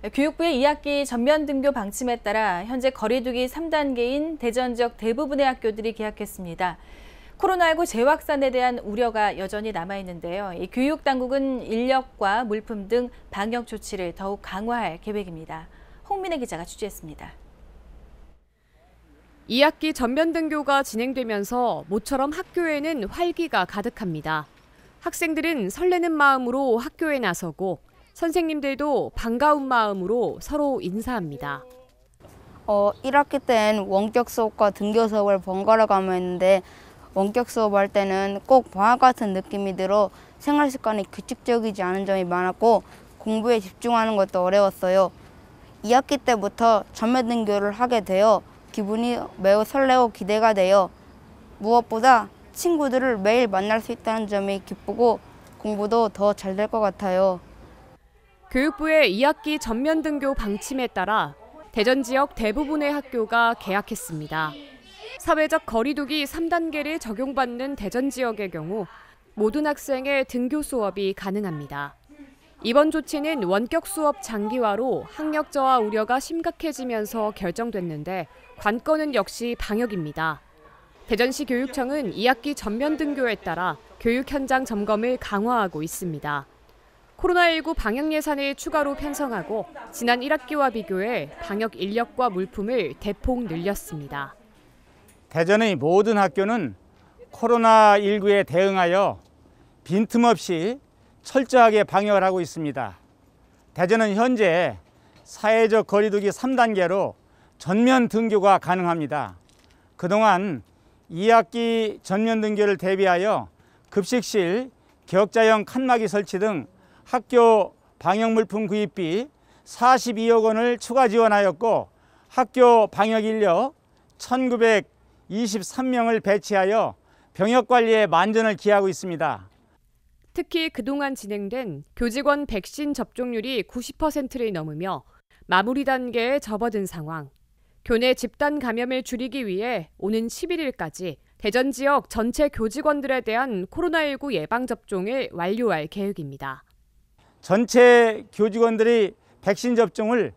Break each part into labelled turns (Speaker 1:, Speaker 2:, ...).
Speaker 1: 네, 교육부의 2학기 전면 등교 방침에 따라 현재 거리두기 3단계인 대전 지역 대부분의 학교들이 개학했습니다. 코로나19 재확산에 대한 우려가 여전히 남아있는데요. 교육 당국은 인력과 물품 등 방역 조치를 더욱 강화할 계획입니다. 홍민혜 기자가 취재했습니다.
Speaker 2: 2학기 전면 등교가 진행되면서 모처럼 학교에는 활기가 가득합니다. 학생들은 설레는 마음으로 학교에 나서고 선생님들도 반가운
Speaker 3: 마음으로 서로 인사합니다. 어, 1학기 땐 원격 수업과 등교 수업을 번갈아 가며 했는데 원격 수업할 때는 꼭 방학 같은 느낌이 들어 생활 습관이 규칙적이지 않은 점이 많았고 공부에 집중하는 것도 어려웠어요. 2학기 때부터 전매 등교를 하게 되어 기분이 매우 설레고 기대가 되어 무엇보다 친구들을 매일 만날 수 있다는 점이 기쁘고 공부도 더 잘 될 것 같아요.
Speaker 2: 교육부의 2학기 전면 등교 방침에 따라 대전 지역 대부분의 학교가 개학했습니다. 사회적 거리두기 3단계를 적용받는 대전 지역의 경우 모든 학생의 등교 수업이 가능합니다. 이번 조치는 원격 수업 장기화로 학력 저하 우려가 심각해지면서 결정됐는데 관건은 역시 방역입니다. 대전시 교육청은 2학기 전면 등교에 따라 교육 현장 점검을 강화하고 있습니다. 코로나19 방역 예산을 추가로 편성하고 지난 1학기와 비교해 방역 인력과 물품을 대폭 늘렸습니다.
Speaker 4: 대전의 모든 학교는 코로나19에 대응하여 빈틈없이 철저하게 방역을 하고 있습니다. 대전은 현재 사회적 거리두기 3단계로 전면 등교가 가능합니다. 그동안 2학기 전면 등교를 대비하여 급식실, 격자형 칸막이 설치 등 학교 방역물품 구입비 42억 원을 추가 지원하였고 학교 방역 인력 1923명을 배치하여 병역 관리에 만전을 기하고 있습니다.
Speaker 2: 특히 그동안 진행된 교직원 백신 접종률이 90%를 넘으며 마무리 단계에 접어든 상황. 교내 집단 감염을 줄이기 위해 오는 11일까지 대전 지역 전체 교직원들에 대한 코로나19 예방접종을 완료할 계획입니다.
Speaker 4: 전체 교직원들이 백신 접종을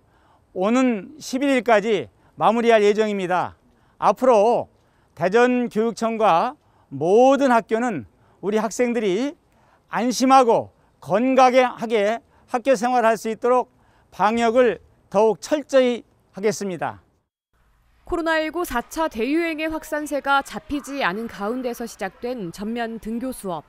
Speaker 4: 오는 11일까지 마무리할 예정입니다. 앞으로 대전교육청과 모든 학교는 우리 학생들이 안심하고 건강하게 학교 생활할 수 있도록 방역을 더욱 철저히 하겠습니다.
Speaker 2: 코로나19 4차 대유행의 확산세가 잡히지 않은 가운데서 시작된 전면 등교 수업.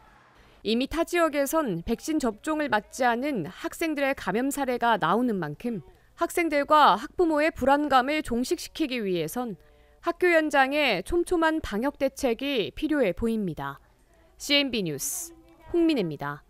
Speaker 2: 이미 타 지역에선 백신 접종을 맞지 않은 학생들의 감염 사례가 나오는 만큼 학생들과 학부모의 불안감을 종식시키기 위해선 학교 현장의 촘촘한 방역 대책이 필요해 보입니다. CNB 뉴스 홍민혜입니다.